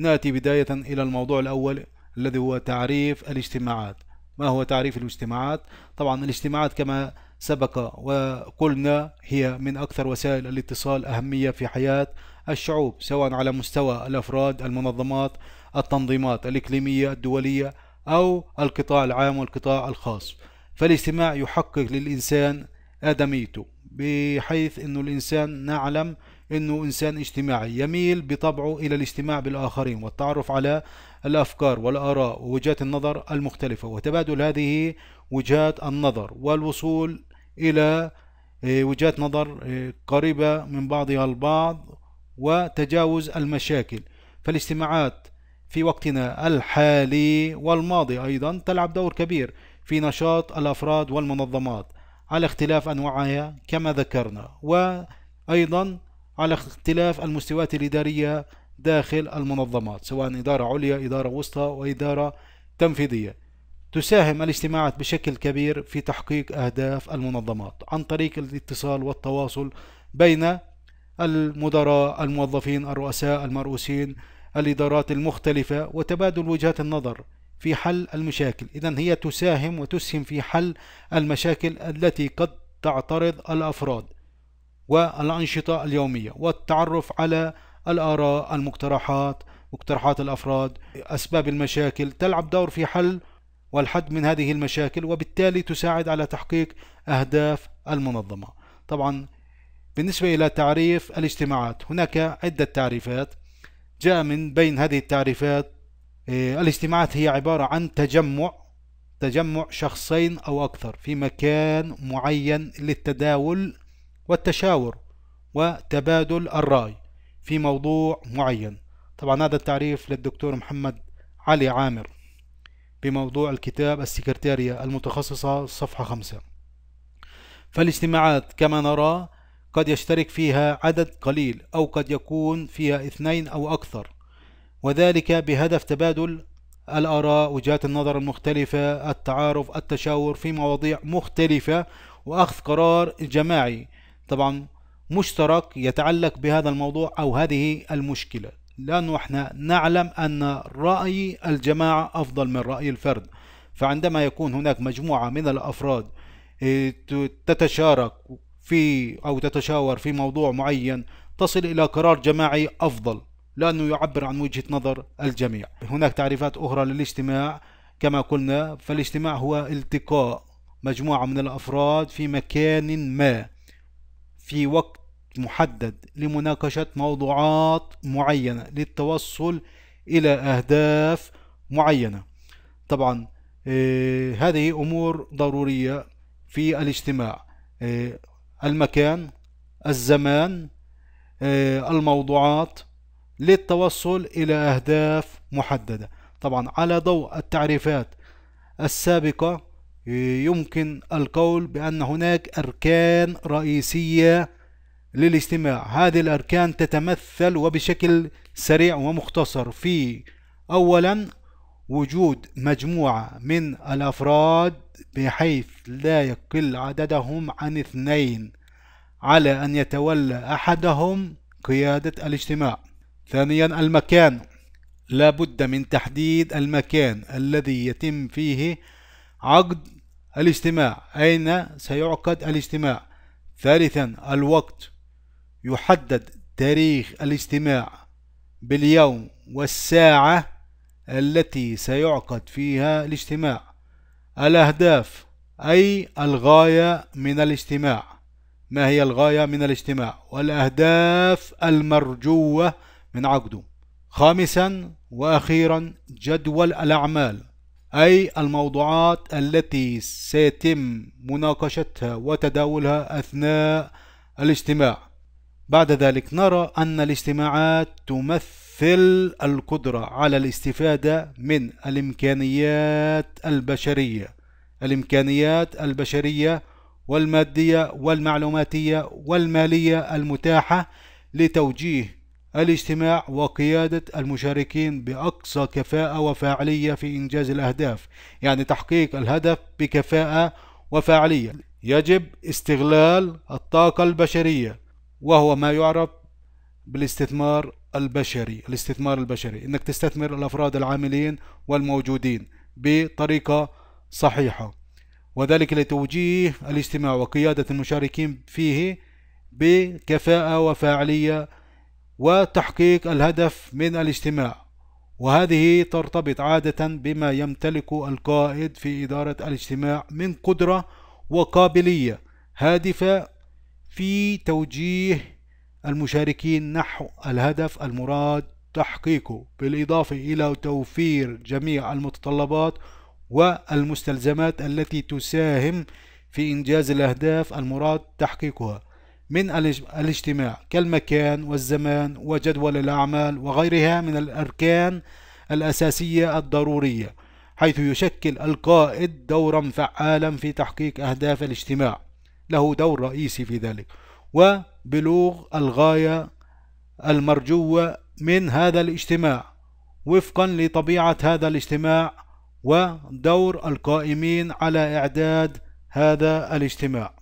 نأتي بداية إلى الموضوع الأول الذي هو تعريف الاجتماعات ما هو تعريف الاجتماعات؟ طبعا الاجتماعات كما سبق وقلنا هي من أكثر وسائل الاتصال أهمية في حياة الشعوب سواء على مستوى الأفراد المنظمات التنظيمات الإقليمية الدولية أو القطاع العام والقطاع الخاص فالاجتماع يحقق للإنسان آدميته بحيث أن الإنسان نعلم أنه إنسان اجتماعي يميل بطبعه إلى الاجتماع بالآخرين والتعرف على الأفكار والآراء ووجهات النظر المختلفة وتبادل هذه وجهات النظر والوصول إلى آه، وجهات نظر آه، قريبة من بعضها البعض وتجاوز المشاكل فالاجتماعات في وقتنا الحالي والماضي أيضا تلعب دور كبير في نشاط الأفراد والمنظمات على اختلاف أنواعها كما ذكرنا وأيضا على اختلاف المستويات الإدارية داخل المنظمات سواء إدارة عليا إدارة وسطى وإدارة تنفيذية تساهم الاجتماعات بشكل كبير في تحقيق أهداف المنظمات عن طريق الاتصال والتواصل بين المدراء الموظفين الرؤساء المرؤوسين الإدارات المختلفة وتبادل وجهات النظر في حل المشاكل إذا هي تساهم وتسهم في حل المشاكل التي قد تعترض الأفراد والأنشطة اليومية والتعرف على الآراء المقترحات مقترحات الأفراد أسباب المشاكل تلعب دور في حل والحد من هذه المشاكل وبالتالي تساعد على تحقيق أهداف المنظمة طبعا بالنسبة إلى تعريف الاجتماعات هناك عدة تعريفات جاء من بين هذه التعريفات آه، الاجتماعات هي عبارة عن تجمع تجمع شخصين أو أكثر في مكان معين للتداول والتشاور وتبادل الرأي في موضوع معين طبعا هذا التعريف للدكتور محمد علي عامر بموضوع الكتاب السكرتارية المتخصصة صفحة خمسة فالاجتماعات كما نرى قد يشترك فيها عدد قليل أو قد يكون فيها اثنين أو أكثر وذلك بهدف تبادل الآراء وجهات النظر المختلفة التعارف التشاور في مواضيع مختلفة وأخذ قرار جماعي طبعا مشترك يتعلق بهذا الموضوع أو هذه المشكلة لأنه احنا نعلم أن رأي الجماعة أفضل من رأي الفرد فعندما يكون هناك مجموعة من الأفراد إيه، تتشارك في أو تتشاور في موضوع معين تصل إلى قرار جماعي أفضل لأنه يعبر عن وجهة نظر الجميع هناك تعريفات أخرى للاجتماع كما قلنا فالاجتماع هو التقاء مجموعة من الأفراد في مكان ما في وقت محدد لمناقشة موضوعات معينة للتوصل إلى أهداف معينة طبعا آه، هذه أمور ضرورية في الاجتماع آه، المكان الزمان آه، الموضوعات للتوصل إلى أهداف محددة طبعا على ضوء التعريفات السابقة يمكن القول بأن هناك أركان رئيسية للاجتماع هذه الأركان تتمثل وبشكل سريع ومختصر في أولا وجود مجموعة من الأفراد بحيث لا يقل عددهم عن اثنين على أن يتولى أحدهم قيادة الاجتماع ثانيا المكان لا بد من تحديد المكان الذي يتم فيه عقد الاجتماع أين سيعقد الاجتماع ثالثا الوقت يحدد تاريخ الاجتماع باليوم والساعة التي سيعقد فيها الاجتماع الأهداف أي الغاية من الاجتماع ما هي الغاية من الاجتماع والأهداف المرجوة من عقده خامسا وأخيرا جدول الأعمال أي الموضوعات التي سيتم مناقشتها وتداولها أثناء الاجتماع بعد ذلك نرى أن الاجتماعات تمثل القدرة على الاستفادة من الإمكانيات البشرية الإمكانيات البشرية والمادية والمعلوماتية والمالية المتاحة لتوجيه الاجتماع وقيادة المشاركين بأقصى كفاءة وفاعلية في إنجاز الأهداف يعني تحقيق الهدف بكفاءة وفاعلية يجب استغلال الطاقة البشرية وهو ما يعرف بالاستثمار البشري الاستثمار البشري انك تستثمر الافراد العاملين والموجودين بطريقة صحيحة وذلك لتوجيه الاجتماع وقيادة المشاركين فيه بكفاءة وفاعلية وتحقيق الهدف من الاجتماع وهذه ترتبط عادة بما يمتلك القائد في إدارة الاجتماع من قدرة وقابلية هادفة في توجيه المشاركين نحو الهدف المراد تحقيقه بالإضافة إلى توفير جميع المتطلبات والمستلزمات التي تساهم في إنجاز الأهداف المراد تحقيقها من الاجتماع كالمكان والزمان وجدول الأعمال وغيرها من الأركان الأساسية الضرورية حيث يشكل القائد دورا فعالا في تحقيق أهداف الاجتماع له دور رئيسي في ذلك وبلوغ الغاية المرجوة من هذا الاجتماع وفقا لطبيعة هذا الاجتماع ودور القائمين على إعداد هذا الاجتماع